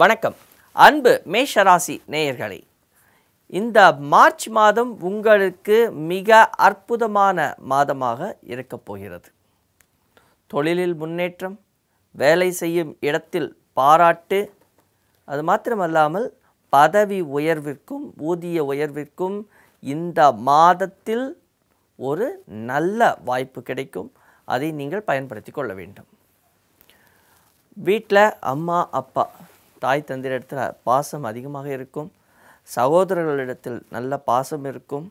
வணக்கம் அன்பு மேஷராசி நேயர்களே இந்த மார்ச் மாதம் உங்களுக்கு மிக அற்புதமான மாதமாக இருக்கப் போகிறது தொழிலில் முன்னேற்றம் வேலை செய்யும் இடத்தில் பாராட்டு அது மாத்திரமல்லாமல் பதவி உயர்விற்கும் ஊதிய உயர்விற்கும் இந்த மாதத்தில் ஒரு நல்ல வாய்ப்பு கிடைக்கும் அதை நீங்கள் பயன்படுத்தி கொள்ள வேண்டும் வீட்டில் அம்மா அப்பா தாய் தந்திரிடத்தில் பாசம் அதிகமாக இருக்கும் சகோதரர்களிடத்தில் நல்ல பாசம் இருக்கும்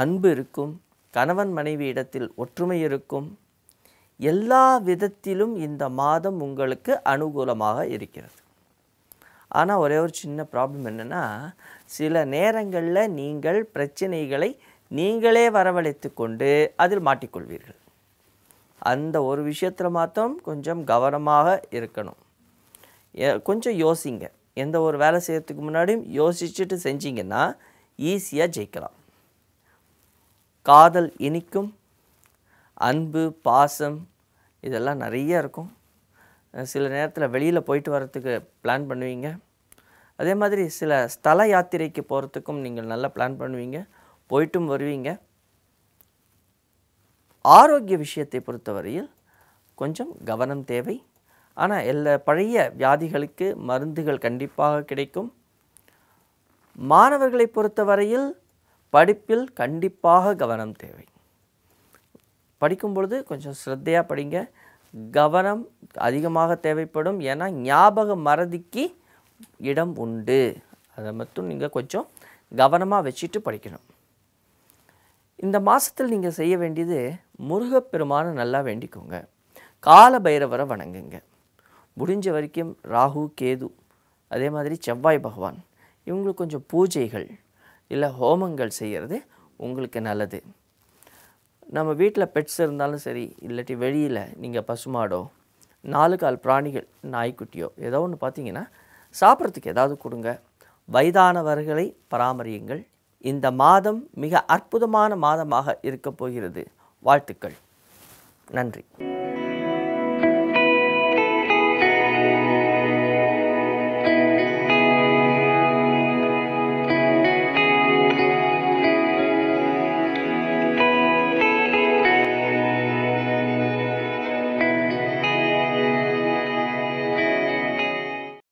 அன்பு இருக்கும் கணவன் மனைவி இடத்தில் ஒற்றுமை இருக்கும் எல்லா விதத்திலும் இந்த மாதம் உங்களுக்கு அனுகூலமாக இருக்கிறது ஆனால் ஒரே ஒரு சின்ன ப்ராப்ளம் என்னென்னா சில நேரங்களில் நீங்கள் பிரச்சனைகளை நீங்களே வரவழைத்து கொண்டு அதில் மாட்டிக்கொள்வீர்கள் அந்த ஒரு விஷயத்தில் மாத்திரம் கொஞ்சம் கவனமாக இருக்கணும் கொஞ்சம் யோசிங்க எந்த ஒரு வேலை செய்கிறதுக்கு முன்னாடியும் யோசிச்சுட்டு செஞ்சீங்கன்னா ஈஸியாக ஜெயிக்கலாம் காதல் இனிக்கும் அன்பு பாசம் இதெல்லாம் நிறைய இருக்கும் சில நேரத்தில் வெளியில் போயிட்டு வரத்துக்கு பிளான் பண்ணுவீங்க அதே மாதிரி சில ஸ்தல யாத்திரைக்கு போகிறதுக்கும் நீங்கள் நல்லா பிளான் பண்ணுவீங்க போயிட்டும் வருவீங்க ஆரோக்கிய விஷயத்தை பொறுத்தவரையில் கொஞ்சம் கவனம் தேவை ஆனால் எல்லா பழைய வியாதிகளுக்கு மருந்துகள் கண்டிப்பாக கிடைக்கும் மாணவர்களை பொறுத்தவரையில் படிப்பில் கண்டிப்பாக கவனம் தேவை படிக்கும் பொழுது கொஞ்சம் ஸ்ரத்தையாக படிங்க கவனம் அதிகமாக தேவைப்படும் ஏன்னா ஞாபக மறதிக்கு இடம் உண்டு அதை மட்டும் நீங்கள் கொஞ்சம் கவனமாக வச்சுட்டு படிக்கணும் இந்த மாதத்தில் நீங்கள் செய்ய வேண்டியது முருகப்பெருமானை நல்லா வேண்டிக்கோங்க கால பைரவரை வணங்குங்க முடிஞ்ச வரைக்கும் ராகு கேது அதே மாதிரி செவ்வாய் பகவான் இவங்களுக்கு கொஞ்சம் பூஜைகள் இல்லை ஹோமங்கள் செய்கிறது உங்களுக்கு நல்லது நம்ம வீட்டில் பெட்ஸ் இருந்தாலும் சரி இல்லாட்டி வெளியில் நீங்கள் பசுமாடோ நாலு கால் பிராணிகள் நாய்க்குட்டியோ ஏதோ ஒன்று பார்த்தீங்கன்னா சாப்பிட்றதுக்கு ஏதாவது கொடுங்க வயதானவர்களை பராமரியுங்கள் இந்த மாதம் மிக அற்புதமான மாதமாக இருக்கப் போகிறது வாழ்த்துக்கள் நன்றி